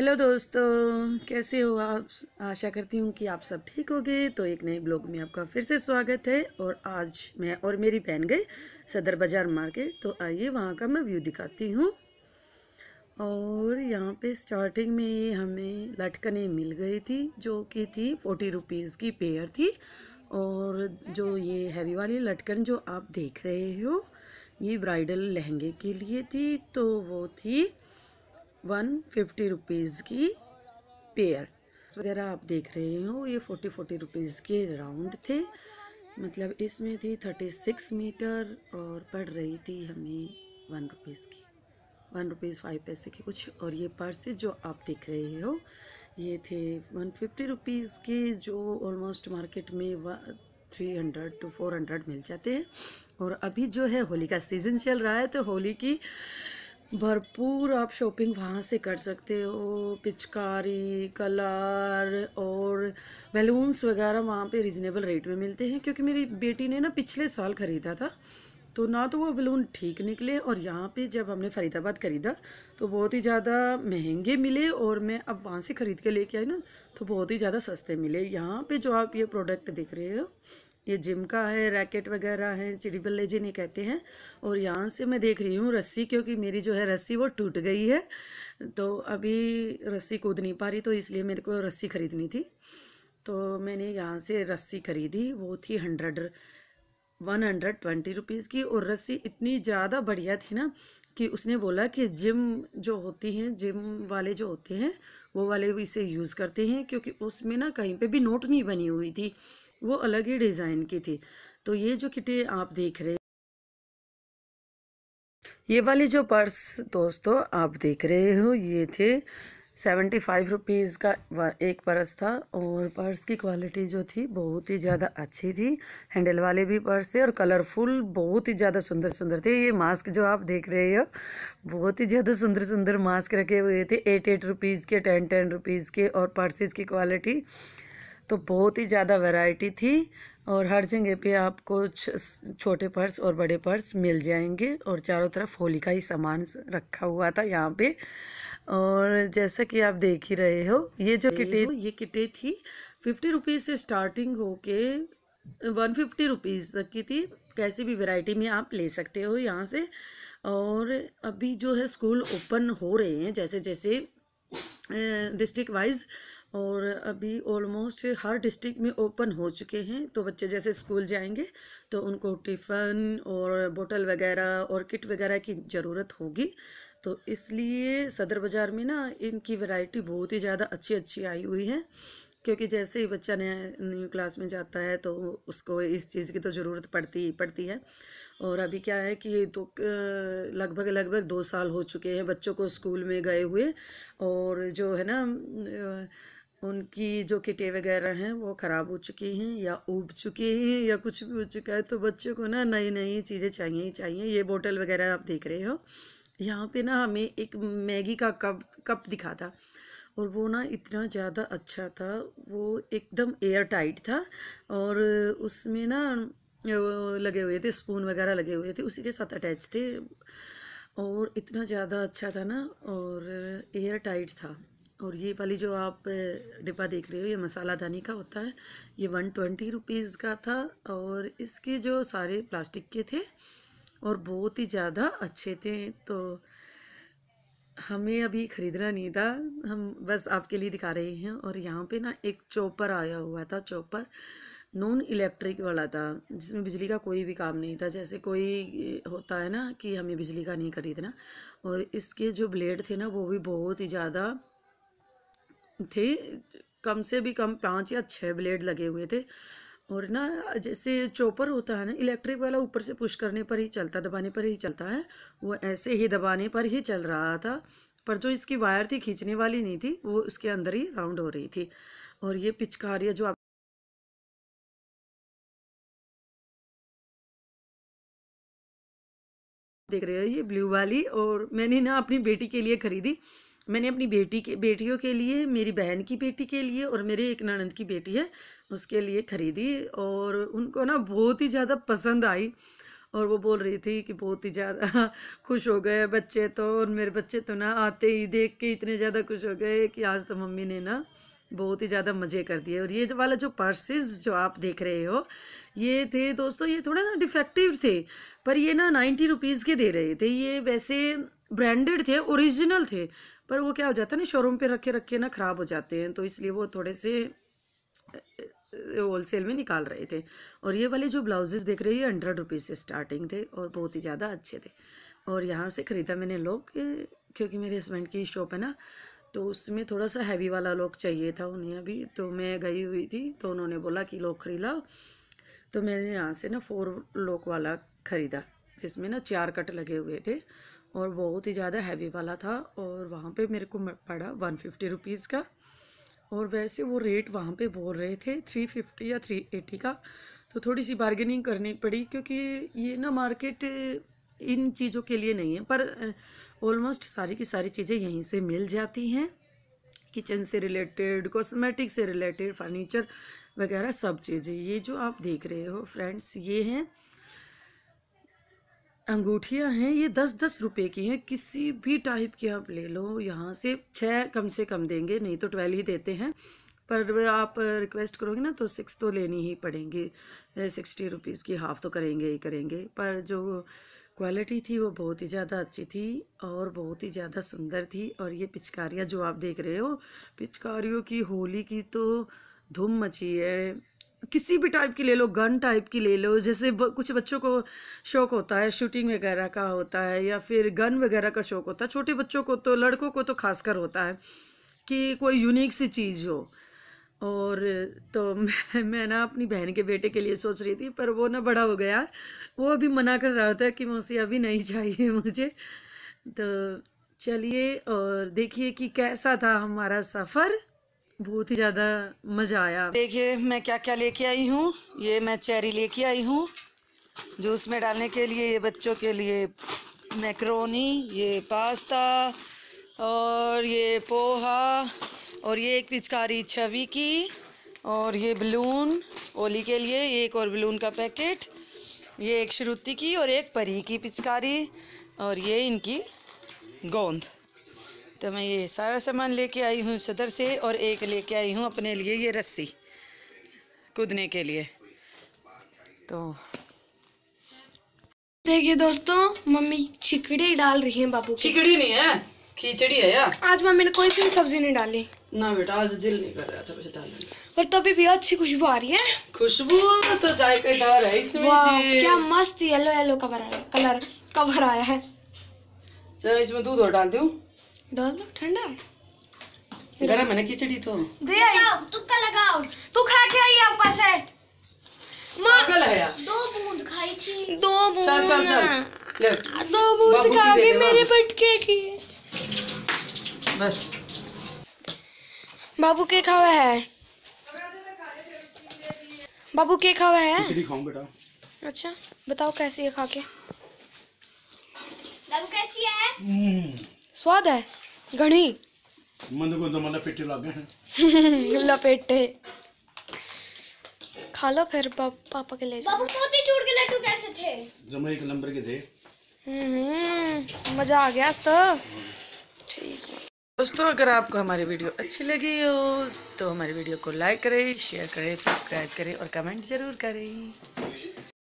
Hello दोस्तों कैसे हो आप आशा करती हूँ कि आप सब ठीक हो गए तो एक नए ब्लॉग में आपका फिर से स्वागत है और आज मैं और मेरी बहन गए सदर बाज़ार मार्केट तो आइए वहाँ का मैं व्यू दिखाती हूँ और यहाँ पे स्टार्टिंग में हमें लटकने मिल गई थी जो कि थी फोर्टी रुपीज़ की पेयर थी और जो ये हैवी वाली लटकन जो आप देख रहे हो ये ब्राइडल लहंगे के लिए थी तो वो थी वन फिफ्टी रुपीज़ की पेयर वगैरह आप देख रहे हो ये फोर्टी फोर्टी रुपीज़ के राउंड थे मतलब इसमें थी थर्टी सिक्स मीटर और पड़ रही थी हमें वन रुपीज़ की वन रुपीज़ फाइव पैसे की कुछ और ये पर्सेज जो आप देख रहे हो ये थे वन फिफ्टी रुपीज़ के जो ऑलमोस्ट मार्केट में three hundred to four hundred मिल जाते हैं और अभी जो है होली का सीज़न चल रहा है तो होली की भरपूर आप शॉपिंग वहाँ से कर सकते हो पिचकारी कलर और बैलून्स वगैरह वहाँ पे रिजनेबल रेट में मिलते हैं क्योंकि मेरी बेटी ने ना पिछले साल ख़रीदा था तो ना तो वो बलून ठीक निकले और यहाँ पे जब हमने फरीदाबाद ख़रीदा तो बहुत ही ज़्यादा महंगे मिले और मैं अब वहाँ से ख़रीद के लेके आई ना तो बहुत ही ज़्यादा सस्ते मिले यहाँ पे जो आप ये प्रोडक्ट देख रहे हो ये जिम का है रैकेट वगैरह है चिड़ी बल्ले जिन्हें कहते हैं और यहाँ से मैं देख रही हूँ रस्सी क्योंकि मेरी जो है रस्सी वो टूट गई है तो अभी रस्सी कूद नहीं पा रही तो इसलिए मेरे को रस्सी ख़रीदनी थी तो मैंने यहाँ से रस्सी ख़रीदी वो थी hundred one hundred twenty rupees की और रस्सी इतनी ज़्यादा बढ़िया थी ना कि उसने बोला कि जिम जो होती हैं जिम वाले जो होते हैं वो वाले भी इसे यूज़ करते हैं क्योंकि उसमें ना कहीं पे भी नोट नहीं बनी हुई थी वो अलग ही डिज़ाइन की थी तो ये जो किटे आप देख रहे ये वाले जो पर्स दोस्तों आप देख रहे हो ये थे सेवेंटी फाइव रुपीज़ का एक पर्स था और पर्स की क्वालिटी जो थी बहुत ही ज़्यादा अच्छी थी हैंडल वाले भी पर्स थे और कलरफुल बहुत ही ज़्यादा सुंदर सुंदर थे ये मास्क जो आप देख रहे हो बहुत ही ज़्यादा सुंदर सुंदर मास्क रखे हुए थे एट एट रुपीज़ के टेन टेन रुपीज़ के और पर्सेज़ की क्वालिटी तो बहुत ही ज़्यादा वेराइटी थी और हर जगह पे आपको छोटे पर्स और बड़े पर्स मिल जाएंगे और चारों तरफ होली का ही सामान रखा हुआ था यहाँ पे और जैसा कि आप देख ही रहे हो ये जो किटे ये किटे थी फिफ्टी रुपीज़ से स्टार्टिंग हो के वन फिफ्टी रुपीज़ तक की थी कैसी भी वैरायटी में आप ले सकते हो यहाँ से और अभी जो है स्कूल ओपन हो रहे हैं जैसे जैसे डिस्ट्रिक्ट वाइज और अभी ऑलमोस्ट हर डिस्ट्रिक्ट में ओपन हो चुके हैं तो बच्चे जैसे स्कूल जाएंगे तो उनको टिफ़न और बोतल वगैरह और किट वगैरह की ज़रूरत होगी तो इसलिए सदर बाज़ार में ना इनकी वैरायटी बहुत ही ज़्यादा अच्छी अच्छी आई हुई है क्योंकि जैसे ही बच्चा नया न्यू क्लास में जाता है तो उसको इस चीज़ की तो ज़रूरत पड़ती ही पड़ती है और अभी क्या है कि तो लगभग लगभग दो साल हो चुके हैं बच्चों को स्कूल में गए हुए और जो है ना उनकी जो किटें वगैरह हैं वो ख़राब हो चुकी हैं या उब चुकी हैं या कुछ भी हो चुका है तो बच्चों को ना नई नई चीज़ें चाहिए ही चाहिए ये बोटल वगैरह आप देख रहे हो यहाँ पे ना हमें एक मैगी का कप कप दिखा था और वो ना इतना ज़्यादा अच्छा था वो एकदम एयर टाइट था और उसमें ना लगे हुए थे स्पून वगैरह लगे हुए थे उसी के साथ अटैच थे और इतना ज़्यादा अच्छा था ना और एयर टाइट था और ये वाली जो आप डिब्बा देख रहे हो ये मसाला दानी का होता है ये वन ट्वेंटी रुपीज़ का था और इसके जो सारे प्लास्टिक के थे और बहुत ही ज़्यादा अच्छे थे तो हमें अभी ख़रीदना नहीं था हम बस आपके लिए दिखा रहे हैं और यहाँ पे ना एक चॉपर आया हुआ था चॉपर नॉन इलेक्ट्रिक वाला था जिसमें बिजली का कोई भी काम नहीं था जैसे कोई होता है ना कि हमें बिजली का नहीं खरीदना और इसके जो ब्लेड थे ना वो भी बहुत ही ज़्यादा थे कम से भी कम पाँच या छः ब्लेड लगे हुए थे और ना जैसे चॉपर होता है ना इलेक्ट्रिक वाला ऊपर से पुश करने पर ही चलता दबाने पर ही चलता है वो ऐसे ही दबाने पर ही चल रहा था पर जो इसकी वायर थी खींचने वाली नहीं थी वो उसके अंदर ही राउंड हो रही थी और ये पिचकारियाँ जो आप देख रहे हो ये ब्लू वाली और मैंने ना अपनी बेटी के लिए खरीदी मैंने अपनी बेटी के बेटियों के लिए मेरी बहन की बेटी के लिए और मेरे एक ननद की बेटी है उसके लिए ख़रीदी और उनको ना बहुत ही ज़्यादा पसंद आई और वो बोल रही थी कि बहुत ही ज़्यादा खुश हो गए बच्चे तो और मेरे बच्चे तो ना आते ही देख के इतने ज़्यादा खुश हो गए कि आज तो मम्मी ने ना बहुत ही ज़्यादा मज़े कर दिए और ये जो वाला जो पर्सेस जो आप देख रहे हो ये थे दोस्तों ये थोड़े ना डिफेक्टिव थे पर ये ना नाइन्टी रुपीज़ के दे रहे थे ये वैसे ब्रांडेड थे ओरिजिनल थे पर वो क्या हो जाता है ना शोरूम पे रखे रखे ना ख़राब हो जाते हैं तो इसलिए वो थोड़े से होल सेल में निकाल रहे थे और ये वाले जो ब्लाउजेज़ देख रहे हैं हंड्रेड रुपीज़ से स्टार्टिंग थे और बहुत ही ज़्यादा अच्छे थे और यहाँ से ख़रीदा मैंने लोग क्योंकि मेरे हस्बैंड की शॉप है ना तो उसमें थोड़ा सा हैवी वाला लोग चाहिए था उन्हें अभी तो मैं गई हुई थी तो उन्होंने बोला कि लोग खरीदा तो मैंने यहाँ से ना फोर लोक वाला ख़रीदा जिसमें ना चार कट लगे हुए थे और बहुत ही ज़्यादा हैवी वाला था और वहाँ पे मेरे को पड़ा वन फिफ्टी रुपीज़ का और वैसे वो रेट वहाँ पे बोल रहे थे थ्री फिफ्टी या थ्री एटी का तो थोड़ी सी बार्गेनिंग करनी पड़ी क्योंकि ये ना मार्केट इन चीज़ों के लिए नहीं है पर ऑलमोस्ट सारी की सारी चीज़ें यहीं से मिल जाती हैं किचन से रिलेटेड कॉस्मेटिक से रिलेटेड फर्नीचर वगैरह सब चीज़ें ये जो आप देख रहे हो फ्रेंड्स ये हैं अंगूठियाँ हैं ये दस दस रुपए की हैं किसी भी टाइप की आप ले लो यहाँ से छः कम से कम देंगे नहीं तो ट्वेल्व ही देते हैं पर आप रिक्वेस्ट करोगे ना तो सिक्स तो लेनी ही पड़ेंगी सिक्सटी रुपीज़ की हाफ़ तो करेंगे ही करेंगे पर जो क्वालिटी थी वो बहुत ही ज़्यादा अच्छी थी और बहुत ही ज़्यादा सुंदर थी और ये पिचकारियाँ जो आप देख रहे हो पिचकारियों की होली की तो धूम मची है किसी भी टाइप की ले लो गन टाइप की ले लो जैसे कुछ बच्चों को शौक होता है शूटिंग वगैरह का होता है या फिर गन वगैरह का शौक होता है छोटे बच्चों को तो लड़कों को तो खासकर होता है कि कोई यूनिक सी चीज़ हो और तो मैं मैं ना अपनी बहन के बेटे के लिए सोच रही थी पर वो ना बड़ा हो गया वो अभी मना कर रहा था कि मुझसे अभी नहीं चाहिए मुझे तो चलिए और देखिए कि कैसा था हमारा सफ़र बहुत ही ज़्यादा मज़ा आया देखिए मैं क्या क्या लेके आई हूँ ये मैं चेरी लेके आई हूँ जूस में डालने के लिए ये बच्चों के लिए मैक्रोनी ये पास्ता और ये पोहा और ये एक पिचकारी छवि की और ये बलून ओली के लिए एक और बलून का पैकेट ये एक श्रुति की और एक परी की पिचकारी और ये इनकी गोंद तो मैं ये सारा सामान लेके आई हूँ सदर से और एक लेके आई हूँ अपने लिए ये रस्सी कूदने के लिए तो देखिए दोस्तों मम्मी चिकड़ी डाल रही है बाबू चिकड़ी नहीं है खिचड़ी है यार आज मम्मी ने कोई भी सब्जी नहीं डाली ना बेटा आज दिल नहीं कर रहा था मुझे डालने पर तो तो भी अच्छी खुशबू आ रही है खुशबू तो डाल है इसमें क्या मस्त येलो येलो कवर आया कलर कवर आया है चलो इसमें दूध और डाल दू डाल दो ठंडा है गरम है ना खिचड़ी तो दे आई तुक्का लगाओ तू खा के आई है ऊपर से मां दो बूंद खाई थी दो बूंद चल चल चल ले दो बूंद खा के मेरे पटके की बस बाबू के खावा है बाबू के खावा है खिचड़ी खाऊं बेटा अच्छा बताओ कैसी है खा के बाबू कैसी है हम्म। स्वाद है गणी मन को तो मन पेटे लग गए पेटे खा लो फिर पा, पापा के ले जाओ बाबू मोती चूर के लड्डू कैसे थे जमे एक नंबर के थे हम्म, मजा आ गया तो ठीक दोस्तों अगर आपको हमारी वीडियो अच्छी लगी हो तो हमारी वीडियो को लाइक करें शेयर करें सब्सक्राइब करें और कमेंट ज़रूर करें